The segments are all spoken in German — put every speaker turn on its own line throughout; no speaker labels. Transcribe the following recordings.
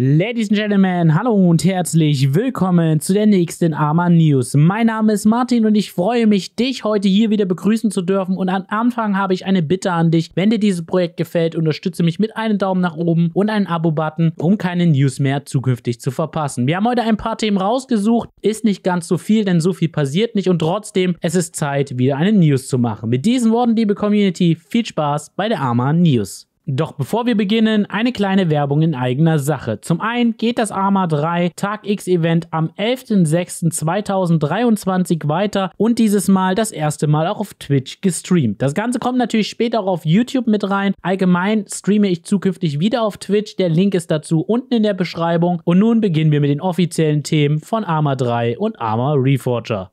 Ladies and Gentlemen, hallo und herzlich willkommen zu der nächsten Arma News. Mein Name ist Martin und ich freue mich, dich heute hier wieder begrüßen zu dürfen. Und am Anfang habe ich eine Bitte an dich. Wenn dir dieses Projekt gefällt, unterstütze mich mit einem Daumen nach oben und einem Abo-Button, um keine News mehr zukünftig zu verpassen. Wir haben heute ein paar Themen rausgesucht. Ist nicht ganz so viel, denn so viel passiert nicht. Und trotzdem, es ist Zeit, wieder eine News zu machen. Mit diesen Worten, liebe Community, viel Spaß bei der Arma News. Doch bevor wir beginnen, eine kleine Werbung in eigener Sache. Zum einen geht das Arma 3 Tag X Event am 11.06.2023 weiter und dieses Mal das erste Mal auch auf Twitch gestreamt. Das Ganze kommt natürlich später auch auf YouTube mit rein. Allgemein streame ich zukünftig wieder auf Twitch. Der Link ist dazu unten in der Beschreibung. Und nun beginnen wir mit den offiziellen Themen von Arma 3 und Arma Reforger.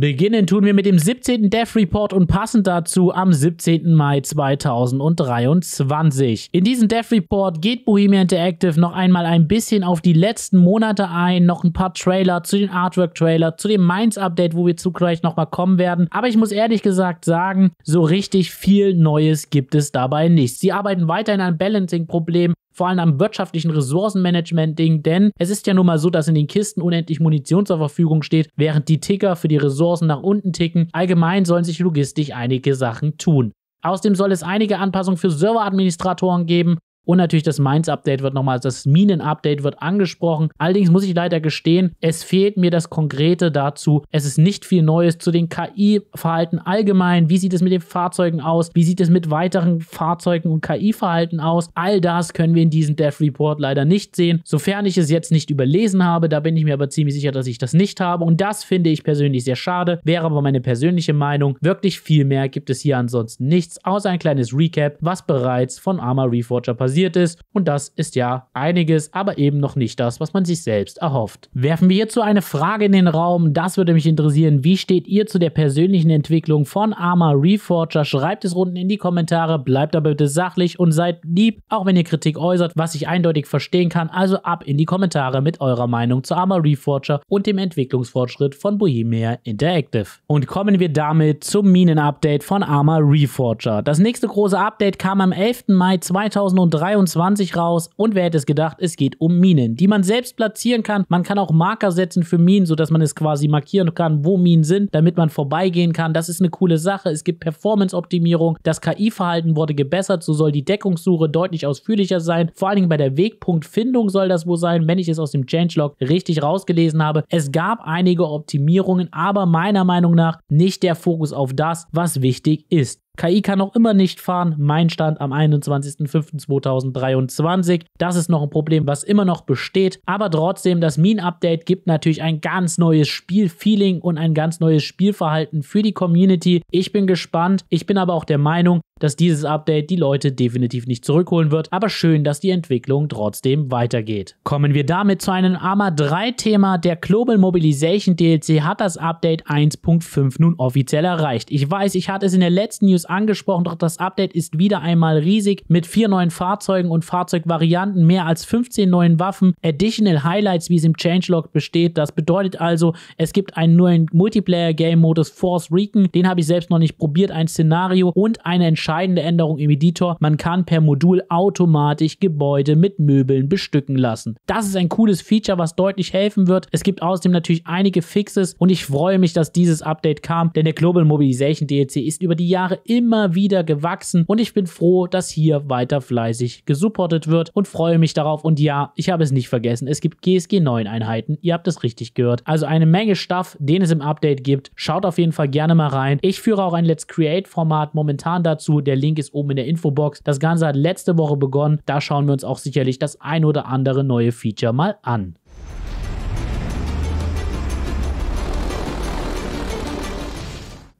Beginnen tun wir mit dem 17. Death Report und passend dazu am 17. Mai 2023. In diesem Death Report geht Bohemia Interactive noch einmal ein bisschen auf die letzten Monate ein, noch ein paar Trailer zu den Artwork-Trailer, zu dem Minds-Update, wo wir zugleich nochmal kommen werden. Aber ich muss ehrlich gesagt sagen, so richtig viel Neues gibt es dabei nicht. Sie arbeiten weiterhin an Balancing-Problemen, vor allem am wirtschaftlichen Ressourcenmanagement-Ding, denn es ist ja nun mal so, dass in den Kisten unendlich Munition zur Verfügung steht, während die Ticker für die Ressourcen nach unten ticken. Allgemein sollen sich logistisch einige Sachen tun. Außerdem soll es einige Anpassungen für Serveradministratoren geben und natürlich das mainz update wird nochmal, das Minen-Update wird angesprochen. Allerdings muss ich leider gestehen, es fehlt mir das Konkrete dazu. Es ist nicht viel Neues zu den KI-Verhalten allgemein. Wie sieht es mit den Fahrzeugen aus? Wie sieht es mit weiteren Fahrzeugen und KI-Verhalten aus? All das können wir in diesem Death Report leider nicht sehen. Sofern ich es jetzt nicht überlesen habe, da bin ich mir aber ziemlich sicher, dass ich das nicht habe. Und das finde ich persönlich sehr schade, wäre aber meine persönliche Meinung. Wirklich viel mehr gibt es hier ansonsten nichts, außer ein kleines Recap, was bereits von Armor Reforger passiert passiert ist und das ist ja einiges, aber eben noch nicht das, was man sich selbst erhofft. Werfen wir hierzu eine Frage in den Raum, das würde mich interessieren. Wie steht ihr zu der persönlichen Entwicklung von Arma Reforger? Schreibt es unten in die Kommentare, bleibt aber bitte sachlich und seid lieb, auch wenn ihr Kritik äußert, was ich eindeutig verstehen kann. Also ab in die Kommentare mit eurer Meinung zu Arma Reforger und dem Entwicklungsfortschritt von Bohemia Interactive. Und kommen wir damit zum Minen-Update von Arma Reforger. Das nächste große Update kam am 11. Mai 2013. 2023 raus und wer hätte es gedacht, es geht um Minen, die man selbst platzieren kann. Man kann auch Marker setzen für Minen, sodass man es quasi markieren kann, wo Minen sind, damit man vorbeigehen kann. Das ist eine coole Sache. Es gibt Performance-Optimierung. Das KI-Verhalten wurde gebessert. So soll die Deckungssuche deutlich ausführlicher sein. Vor allen Dingen bei der Wegpunktfindung soll das wohl sein, wenn ich es aus dem Changelog richtig rausgelesen habe. Es gab einige Optimierungen, aber meiner Meinung nach nicht der Fokus auf das, was wichtig ist. KI kann noch immer nicht fahren. Mein Stand am 21.05.2023. Das ist noch ein Problem, was immer noch besteht. Aber trotzdem, das Meme-Update gibt natürlich ein ganz neues Spielfeeling und ein ganz neues Spielverhalten für die Community. Ich bin gespannt. Ich bin aber auch der Meinung, dass dieses Update die Leute definitiv nicht zurückholen wird, aber schön, dass die Entwicklung trotzdem weitergeht. Kommen wir damit zu einem ARMA 3 Thema. Der Global Mobilization DLC hat das Update 1.5 nun offiziell erreicht. Ich weiß, ich hatte es in der letzten News angesprochen, doch das Update ist wieder einmal riesig mit vier neuen Fahrzeugen und Fahrzeugvarianten, mehr als 15 neuen Waffen, Additional Highlights, wie es im Changelog besteht. Das bedeutet also, es gibt einen neuen Multiplayer-Game-Modus Force Recon, den habe ich selbst noch nicht probiert, ein Szenario und eine Entscheidung entscheidende Änderung im Editor. Man kann per Modul automatisch Gebäude mit Möbeln bestücken lassen. Das ist ein cooles Feature, was deutlich helfen wird. Es gibt außerdem natürlich einige Fixes und ich freue mich, dass dieses Update kam, denn der Global Mobilization DLC ist über die Jahre immer wieder gewachsen und ich bin froh, dass hier weiter fleißig gesupportet wird und freue mich darauf. Und ja, ich habe es nicht vergessen, es gibt GSG 9 Einheiten. Ihr habt es richtig gehört. Also eine Menge Stuff, den es im Update gibt. Schaut auf jeden Fall gerne mal rein. Ich führe auch ein Let's Create Format momentan dazu. Der Link ist oben in der Infobox. Das Ganze hat letzte Woche begonnen. Da schauen wir uns auch sicherlich das ein oder andere neue Feature mal an.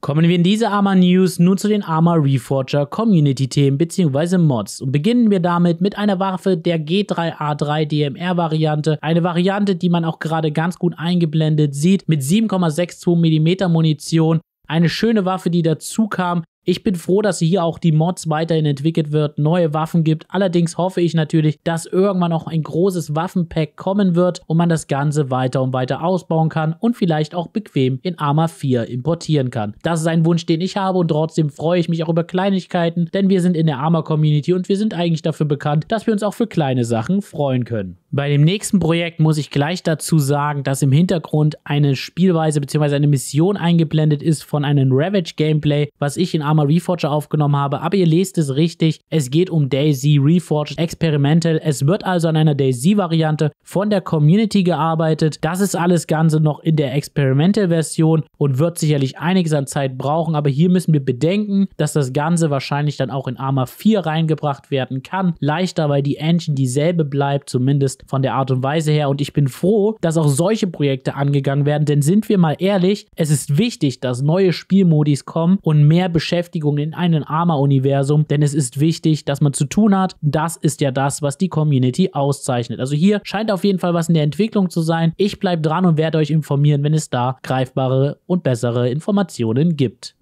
Kommen wir in diese Arma News nun zu den Arma Reforger Community Themen bzw. Mods und beginnen wir damit mit einer Waffe der G3A3 DMR Variante, eine Variante, die man auch gerade ganz gut eingeblendet sieht mit 7,62 mm Munition, eine schöne Waffe, die dazu kam, ich bin froh, dass hier auch die Mods weiterhin entwickelt wird, neue Waffen gibt. Allerdings hoffe ich natürlich, dass irgendwann auch ein großes Waffenpack kommen wird und man das Ganze weiter und weiter ausbauen kann und vielleicht auch bequem in Arma 4 importieren kann. Das ist ein Wunsch, den ich habe und trotzdem freue ich mich auch über Kleinigkeiten, denn wir sind in der Arma Community und wir sind eigentlich dafür bekannt, dass wir uns auch für kleine Sachen freuen können. Bei dem nächsten Projekt muss ich gleich dazu sagen, dass im Hintergrund eine Spielweise bzw. eine Mission eingeblendet ist von einem Ravage Gameplay, was ich in Arma Reforger aufgenommen habe. Aber ihr lest es richtig, es geht um Daisy Reforged Experimental. Es wird also an einer Daisy-Variante von der Community gearbeitet. Das ist alles Ganze noch in der Experimental-Version und wird sicherlich einiges an Zeit brauchen. Aber hier müssen wir bedenken, dass das Ganze wahrscheinlich dann auch in Arma 4 reingebracht werden kann. Leichter, weil die Engine dieselbe bleibt, zumindest ist, von der Art und Weise her. Und ich bin froh, dass auch solche Projekte angegangen werden, denn sind wir mal ehrlich, es ist wichtig, dass neue Spielmodis kommen und mehr Beschäftigung in einem Arma-Universum, denn es ist wichtig, dass man zu tun hat. Das ist ja das, was die Community auszeichnet. Also hier scheint auf jeden Fall was in der Entwicklung zu sein. Ich bleibe dran und werde euch informieren, wenn es da greifbare und bessere Informationen gibt.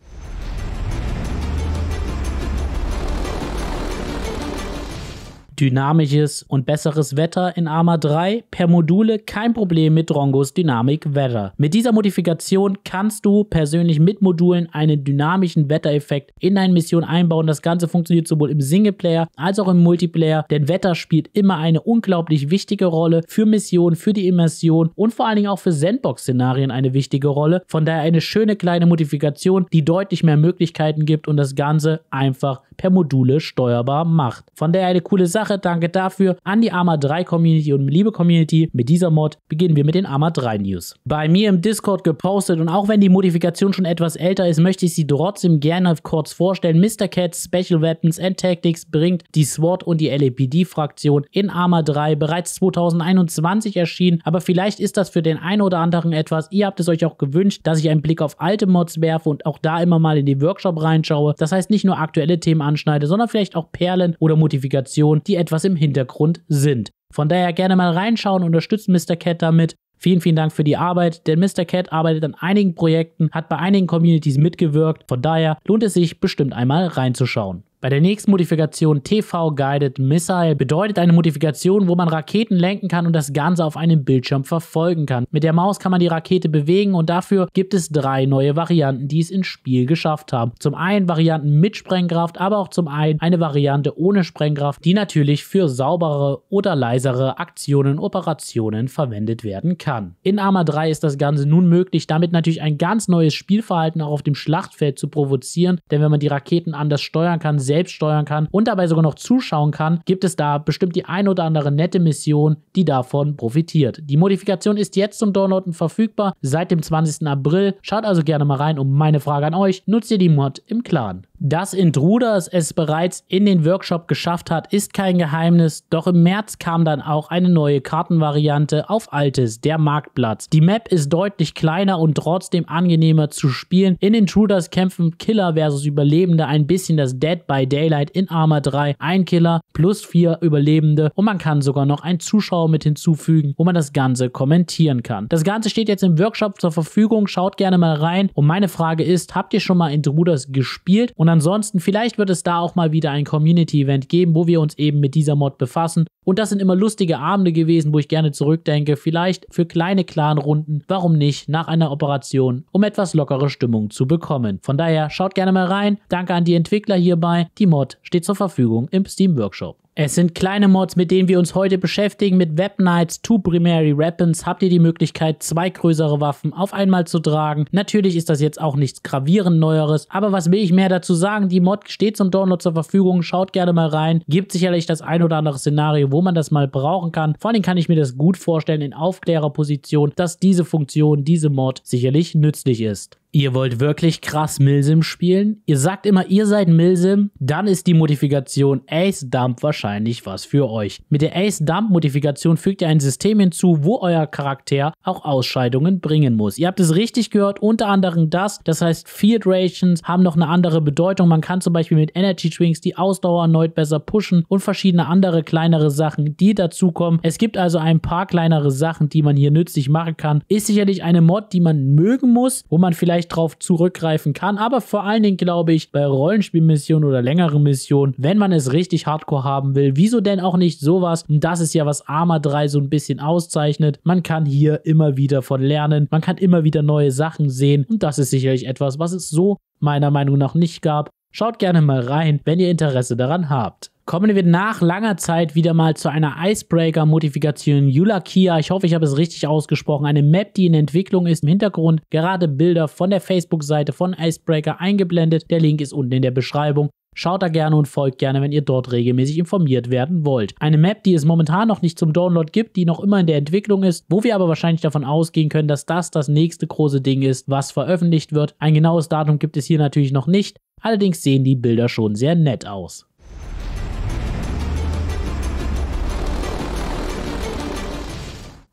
Dynamisches und besseres Wetter in Arma 3 per Module kein Problem mit Drongos Dynamic Weather. Mit dieser Modifikation kannst du persönlich mit Modulen einen dynamischen Wettereffekt in deine Mission einbauen. Das Ganze funktioniert sowohl im Singleplayer als auch im Multiplayer, denn Wetter spielt immer eine unglaublich wichtige Rolle für Missionen, für die Immersion und vor allen Dingen auch für Sandbox-Szenarien eine wichtige Rolle. Von daher eine schöne kleine Modifikation, die deutlich mehr Möglichkeiten gibt und das Ganze einfach per Module steuerbar macht. Von daher eine coole Sache. Sache. Danke dafür an die Arma 3 Community und liebe Community. Mit dieser Mod beginnen wir mit den Arma 3 News. Bei mir im Discord gepostet und auch wenn die Modifikation schon etwas älter ist, möchte ich sie trotzdem gerne kurz vorstellen. Mr. Cat Special Weapons and Tactics bringt die SWAT und die LAPD-Fraktion in Arma 3 bereits 2021 erschienen, aber vielleicht ist das für den einen oder anderen etwas. Ihr habt es euch auch gewünscht, dass ich einen Blick auf alte Mods werfe und auch da immer mal in den Workshop reinschaue. Das heißt nicht nur aktuelle Themen anschneide, sondern vielleicht auch Perlen oder Modifikationen, die etwas im Hintergrund sind. Von daher gerne mal reinschauen, unterstützt Mr. Cat damit. Vielen, vielen Dank für die Arbeit, denn Mr. Cat arbeitet an einigen Projekten, hat bei einigen Communities mitgewirkt. Von daher lohnt es sich bestimmt einmal reinzuschauen. Bei der nächsten Modifikation TV Guided Missile bedeutet eine Modifikation, wo man Raketen lenken kann und das Ganze auf einem Bildschirm verfolgen kann. Mit der Maus kann man die Rakete bewegen und dafür gibt es drei neue Varianten, die es ins Spiel geschafft haben. Zum einen Varianten mit Sprengkraft, aber auch zum einen eine Variante ohne Sprengkraft, die natürlich für saubere oder leisere Aktionen, Operationen verwendet werden kann. In Arma 3 ist das Ganze nun möglich, damit natürlich ein ganz neues Spielverhalten auch auf dem Schlachtfeld zu provozieren, denn wenn man die Raketen anders steuern kann, sehr selbst steuern kann und dabei sogar noch zuschauen kann, gibt es da bestimmt die ein oder andere nette Mission, die davon profitiert. Die Modifikation ist jetzt zum Downloaden verfügbar seit dem 20. April. Schaut also gerne mal rein und meine Frage an euch, nutzt ihr die Mod im Clan? Dass Intruders es bereits in den Workshop geschafft hat, ist kein Geheimnis, doch im März kam dann auch eine neue Kartenvariante auf Altes, der Marktplatz. Die Map ist deutlich kleiner und trotzdem angenehmer zu spielen. In Intruders kämpfen Killer versus Überlebende ein bisschen das Dead by Daylight in Arma 3, ein Killer plus vier Überlebende und man kann sogar noch einen Zuschauer mit hinzufügen, wo man das Ganze kommentieren kann. Das Ganze steht jetzt im Workshop zur Verfügung, schaut gerne mal rein und meine Frage ist, habt ihr schon mal Intruders gespielt und und ansonsten, vielleicht wird es da auch mal wieder ein Community-Event geben, wo wir uns eben mit dieser Mod befassen und das sind immer lustige Abende gewesen, wo ich gerne zurückdenke, vielleicht für kleine Clan-Runden, warum nicht, nach einer Operation, um etwas lockere Stimmung zu bekommen. Von daher schaut gerne mal rein. Danke an die Entwickler hierbei. Die Mod steht zur Verfügung im Steam Workshop. Es sind kleine Mods, mit denen wir uns heute beschäftigen. Mit Web Knights, Two Primary Weapons habt ihr die Möglichkeit, zwei größere Waffen auf einmal zu tragen. Natürlich ist das jetzt auch nichts gravierend Neueres, aber was will ich mehr dazu sagen? Die Mod steht zum Download zur Verfügung, schaut gerne mal rein. Gibt sicherlich das ein oder andere Szenario, wo wo man das mal brauchen kann. Vor allem kann ich mir das gut vorstellen in Aufklärerposition, dass diese Funktion, diese Mod sicherlich nützlich ist ihr wollt wirklich krass Milsim spielen, ihr sagt immer, ihr seid Milsim, dann ist die Modifikation Ace Dump wahrscheinlich was für euch. Mit der Ace Dump Modifikation fügt ihr ein System hinzu, wo euer Charakter auch Ausscheidungen bringen muss. Ihr habt es richtig gehört, unter anderem das, das heißt Field Rations haben noch eine andere Bedeutung. Man kann zum Beispiel mit Energy Drinks die Ausdauer erneut besser pushen und verschiedene andere kleinere Sachen, die dazukommen. Es gibt also ein paar kleinere Sachen, die man hier nützlich machen kann. Ist sicherlich eine Mod, die man mögen muss, wo man vielleicht vielleicht drauf zurückgreifen kann. Aber vor allen Dingen glaube ich, bei Rollenspielmissionen oder längeren Missionen, wenn man es richtig hardcore haben will, wieso denn auch nicht sowas? Und das ist ja, was Arma 3 so ein bisschen auszeichnet. Man kann hier immer wieder von lernen, man kann immer wieder neue Sachen sehen. Und das ist sicherlich etwas, was es so meiner Meinung nach nicht gab. Schaut gerne mal rein, wenn ihr Interesse daran habt kommen wir nach langer Zeit wieder mal zu einer Icebreaker-Modifikation Yulakia. Ich hoffe, ich habe es richtig ausgesprochen. Eine Map, die in Entwicklung ist. Im Hintergrund gerade Bilder von der Facebook-Seite von Icebreaker eingeblendet. Der Link ist unten in der Beschreibung. Schaut da gerne und folgt gerne, wenn ihr dort regelmäßig informiert werden wollt. Eine Map, die es momentan noch nicht zum Download gibt, die noch immer in der Entwicklung ist, wo wir aber wahrscheinlich davon ausgehen können, dass das das nächste große Ding ist, was veröffentlicht wird. Ein genaues Datum gibt es hier natürlich noch nicht, allerdings sehen die Bilder schon sehr nett aus.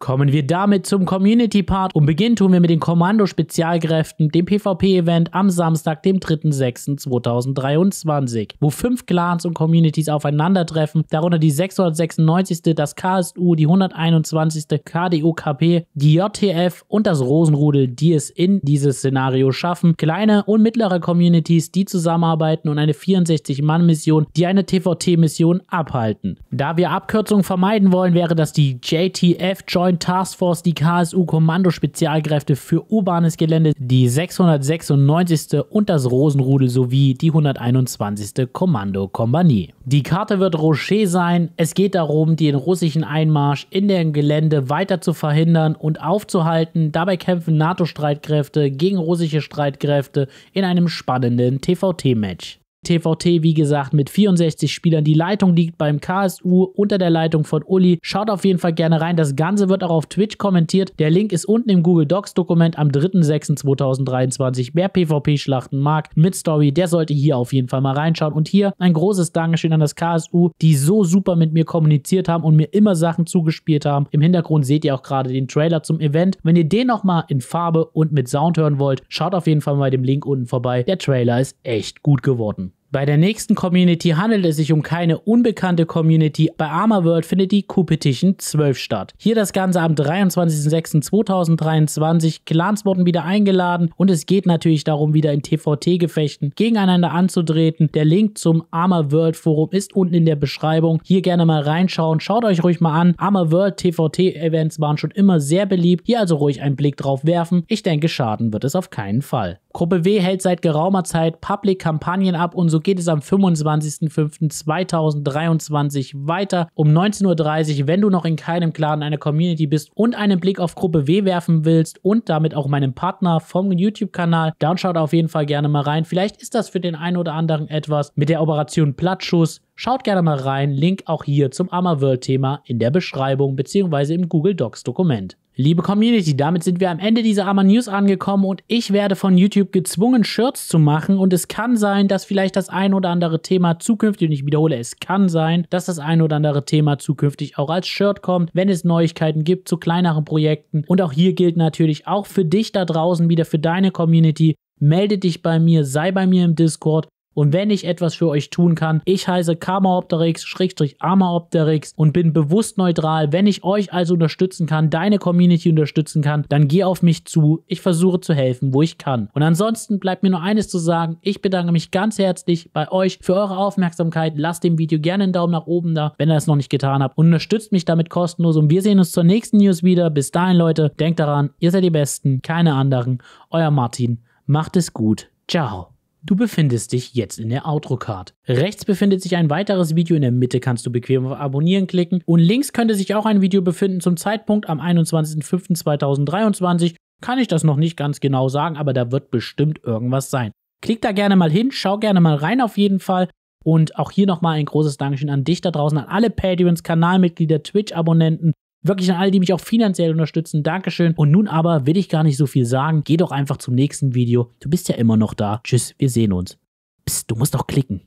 Kommen wir damit zum Community-Part und beginnen tun wir mit den Kommando-Spezialkräften, dem PvP-Event am Samstag, dem 3.6.2023, wo fünf Clans und Communities aufeinandertreffen, darunter die 696. das KSU, die 121. KDOKP, die JTF und das Rosenrudel, die es in dieses Szenario schaffen, kleine und mittlere Communities, die zusammenarbeiten und eine 64-Mann-Mission, die eine TVT-Mission abhalten. Da wir Abkürzungen vermeiden wollen, wäre das die JTF Joint neuen Taskforce die KSU-Kommando-Spezialkräfte für urbanes Gelände, die 696. und das Rosenrudel sowie die 121. Kommando-Kompanie. Die Karte wird Rocher sein. Es geht darum, den russischen Einmarsch in dem Gelände weiter zu verhindern und aufzuhalten. Dabei kämpfen NATO-Streitkräfte gegen russische Streitkräfte in einem spannenden TVT-Match. TVT, wie gesagt, mit 64 Spielern. Die Leitung liegt beim KSU unter der Leitung von Uli. Schaut auf jeden Fall gerne rein. Das Ganze wird auch auf Twitch kommentiert. Der Link ist unten im Google Docs Dokument am 3.6.2023. Wer PvP-Schlachten mag mit Story, der sollte hier auf jeden Fall mal reinschauen. Und hier ein großes Dankeschön an das KSU, die so super mit mir kommuniziert haben und mir immer Sachen zugespielt haben. Im Hintergrund seht ihr auch gerade den Trailer zum Event. Wenn ihr den nochmal in Farbe und mit Sound hören wollt, schaut auf jeden Fall mal dem Link unten vorbei. Der Trailer ist echt gut geworden. Bei der nächsten Community handelt es sich um keine unbekannte Community. Bei Armor World findet die Competition 12 statt. Hier das Ganze am 23.06.2023. Clans wurden wieder eingeladen und es geht natürlich darum, wieder in TVT-Gefechten gegeneinander anzutreten. Der Link zum Armor World Forum ist unten in der Beschreibung. Hier gerne mal reinschauen. Schaut euch ruhig mal an. Armor World TVT-Events waren schon immer sehr beliebt. Hier also ruhig einen Blick drauf werfen. Ich denke, schaden wird es auf keinen Fall. Gruppe W hält seit geraumer Zeit Public-Kampagnen ab und so geht es am 25.05.2023 weiter um 19.30 Uhr. Wenn du noch in keinem Clan einer Community bist und einen Blick auf Gruppe W werfen willst und damit auch meinem Partner vom YouTube-Kanal, dann schaut auf jeden Fall gerne mal rein. Vielleicht ist das für den einen oder anderen etwas mit der Operation Plattschuss Schaut gerne mal rein, Link auch hier zum armaworld Thema in der Beschreibung bzw. im Google Docs Dokument. Liebe Community, damit sind wir am Ende dieser Arma News angekommen und ich werde von YouTube gezwungen, Shirts zu machen und es kann sein, dass vielleicht das ein oder andere Thema zukünftig, und ich wiederhole, es kann sein, dass das ein oder andere Thema zukünftig auch als Shirt kommt, wenn es Neuigkeiten gibt zu kleineren Projekten. Und auch hier gilt natürlich auch für dich da draußen wieder, für deine Community, melde dich bei mir, sei bei mir im Discord und wenn ich etwas für euch tun kann, ich heiße Karma Opterix, Schrägstrich Arma Opterix und bin bewusst neutral. Wenn ich euch also unterstützen kann, deine Community unterstützen kann, dann geh auf mich zu. Ich versuche zu helfen, wo ich kann. Und ansonsten bleibt mir nur eines zu sagen. Ich bedanke mich ganz herzlich bei euch für eure Aufmerksamkeit. Lasst dem Video gerne einen Daumen nach oben da, wenn ihr es noch nicht getan habt. Und unterstützt mich damit kostenlos. Und wir sehen uns zur nächsten News wieder. Bis dahin, Leute, denkt daran, ihr seid die Besten, keine anderen. Euer Martin. Macht es gut. Ciao. Du befindest dich jetzt in der Outro-Card. Rechts befindet sich ein weiteres Video, in der Mitte kannst du bequem auf Abonnieren klicken und links könnte sich auch ein Video befinden zum Zeitpunkt am 21.05.2023. Kann ich das noch nicht ganz genau sagen, aber da wird bestimmt irgendwas sein. Klick da gerne mal hin, schau gerne mal rein auf jeden Fall. Und auch hier nochmal ein großes Dankeschön an dich da draußen, an alle Patreons, Kanalmitglieder, Twitch-Abonnenten, Wirklich an alle, die mich auch finanziell unterstützen. Dankeschön. Und nun aber will ich gar nicht so viel sagen. Geh doch einfach zum nächsten Video. Du bist ja immer noch da. Tschüss, wir sehen uns. Psst, du musst doch klicken.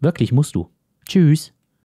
Wirklich musst du. Tschüss.